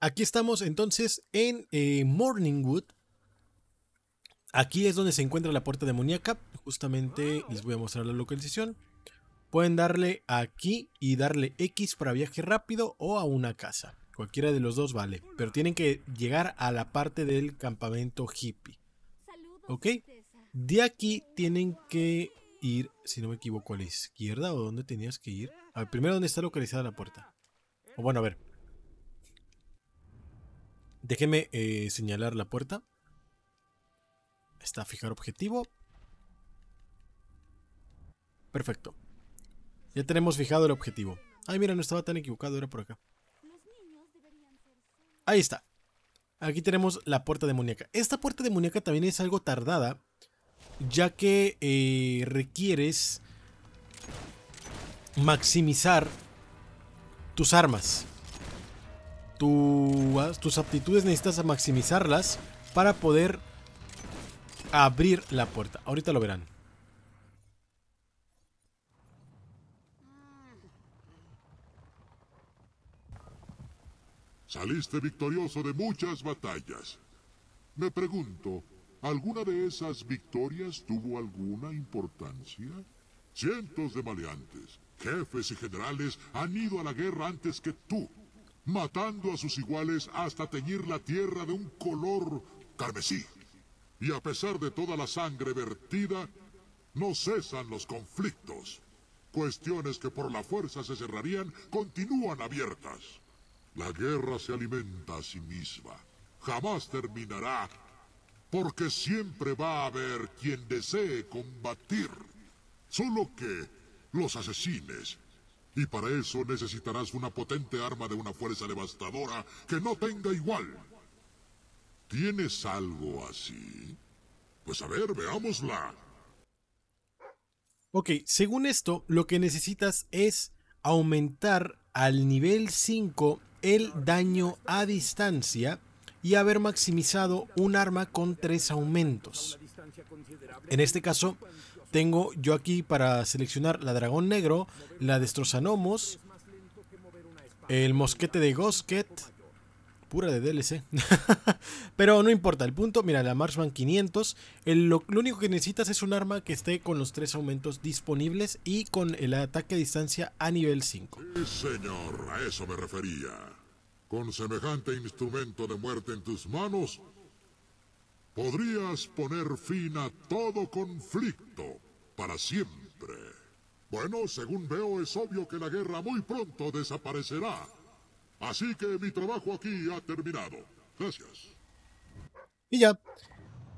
Aquí estamos entonces en eh, Morningwood. Aquí es donde se encuentra la puerta demoníaca. Justamente ah. les voy a mostrar la localización. Pueden darle aquí y darle X para viaje rápido o a una casa. Cualquiera de los dos vale. Pero tienen que llegar a la parte del campamento hippie. ¿Ok? De aquí tienen que ir, si no me equivoco, a la izquierda o donde tenías que ir. A ver, primero dónde está localizada la puerta. O bueno, a ver, Déjeme eh, señalar la puerta. Está fijar objetivo. Perfecto. Ya tenemos fijado el objetivo. Ay, mira, no estaba tan equivocado, era por acá. Ahí está. Aquí tenemos la puerta de muñeca. Esta puerta de muñeca también es algo tardada, ya que eh, requieres maximizar tus armas. Ah, tus aptitudes necesitas maximizarlas para poder abrir la puerta. Ahorita lo verán. Saliste victorioso de muchas batallas. Me pregunto, ¿alguna de esas victorias tuvo alguna importancia? Cientos de maleantes, jefes y generales han ido a la guerra antes que tú matando a sus iguales hasta teñir la tierra de un color carmesí. Y a pesar de toda la sangre vertida, no cesan los conflictos. Cuestiones que por la fuerza se cerrarían continúan abiertas. La guerra se alimenta a sí misma. Jamás terminará, porque siempre va a haber quien desee combatir. Solo que los asesines y para eso necesitarás una potente arma de una fuerza devastadora que no tenga igual. ¿Tienes algo así? Pues a ver, veámosla. Ok, según esto, lo que necesitas es aumentar al nivel 5 el daño a distancia y haber maximizado un arma con tres aumentos. En este caso, tengo yo aquí para seleccionar la Dragón Negro, la Destrozanomos, el Mosquete de Gosket, pura de DLC. Pero no importa, el punto, mira, la Marshman 500, lo, único que necesitas es un arma que esté con los tres aumentos disponibles y con el ataque a distancia a nivel 5. señor, a eso me refería. Con semejante instrumento de muerte en tus manos, podrías poner fin a todo conflicto para siempre. Bueno, según veo, es obvio que la guerra muy pronto desaparecerá. Así que mi trabajo aquí ha terminado. Gracias. Y ya.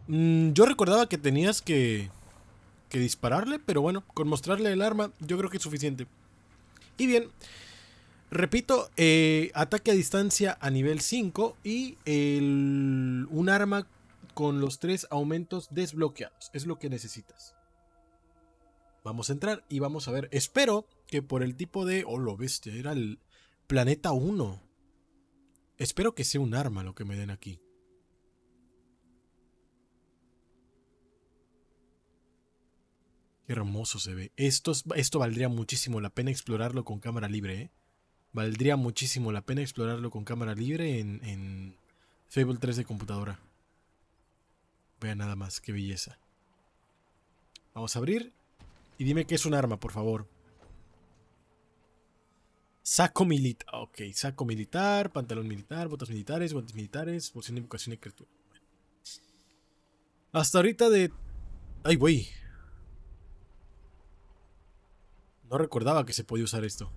Mm, yo recordaba que tenías que... que dispararle, pero bueno, con mostrarle el arma yo creo que es suficiente. Y bien, repito, eh, ataque a distancia a nivel 5 y un arma con los tres aumentos desbloqueados. Es lo que necesitas. Vamos a entrar y vamos a ver. Espero que por el tipo de... Oh, lo viste, era el planeta 1. Espero que sea un arma lo que me den aquí. Qué hermoso se ve. Esto, esto valdría muchísimo la pena explorarlo con cámara libre, ¿eh? Valdría muchísimo la pena explorarlo con cámara libre en, en Fable 3 de computadora. Vean nada más, qué belleza. Vamos a abrir y dime que es un arma, por favor. Saco militar. Ah, ok, saco militar, pantalón militar, botas militares, guantes militares, porción de invocación de criatura. Hasta ahorita de... ¡Ay, güey! No recordaba que se podía usar esto.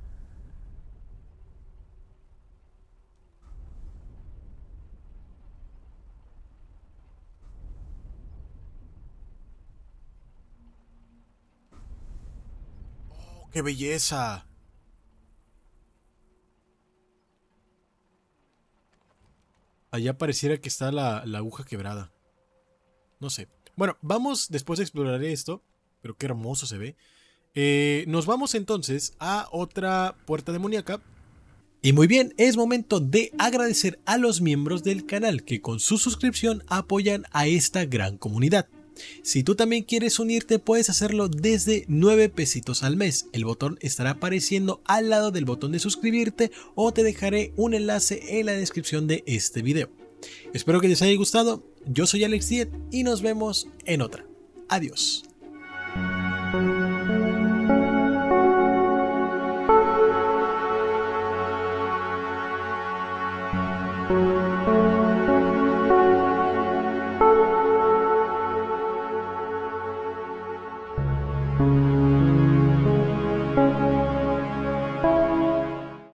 ¡Qué belleza! Allá pareciera que está la, aguja quebrada. No sé. Bueno, vamos después a explorar esto. Pero qué hermoso se ve. Eh, nos vamos entonces a otra puerta demoníaca. Y muy bien, es momento de agradecer a los miembros del canal que con su suscripción apoyan a esta gran comunidad. Si tú también quieres unirte, puedes hacerlo desde 9 pesitos al mes. El botón estará apareciendo al lado del botón de suscribirte o te dejaré un enlace en la descripción de este video. Espero que les haya gustado, yo soy Alex y nos vemos en otra. Adiós.